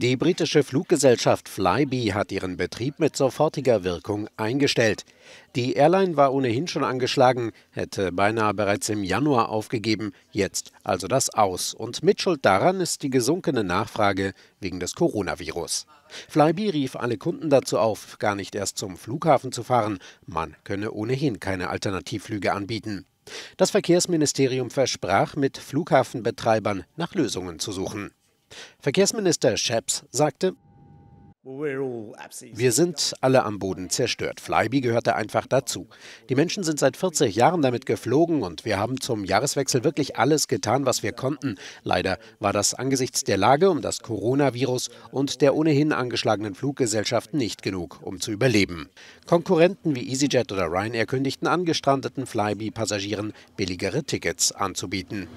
Die britische Fluggesellschaft Flybe hat ihren Betrieb mit sofortiger Wirkung eingestellt. Die Airline war ohnehin schon angeschlagen, hätte beinahe bereits im Januar aufgegeben, jetzt also das Aus. Und Mitschuld daran ist die gesunkene Nachfrage wegen des Coronavirus. Flybe rief alle Kunden dazu auf, gar nicht erst zum Flughafen zu fahren, man könne ohnehin keine Alternativflüge anbieten. Das Verkehrsministerium versprach, mit Flughafenbetreibern nach Lösungen zu suchen. Verkehrsminister Scheps sagte, wir sind alle am Boden zerstört. Flyby gehörte einfach dazu. Die Menschen sind seit 40 Jahren damit geflogen und wir haben zum Jahreswechsel wirklich alles getan, was wir konnten. Leider war das angesichts der Lage um das Coronavirus und der ohnehin angeschlagenen Fluggesellschaft nicht genug, um zu überleben. Konkurrenten wie EasyJet oder Ryanair kündigten angestrandeten Flyby-Passagieren billigere Tickets anzubieten.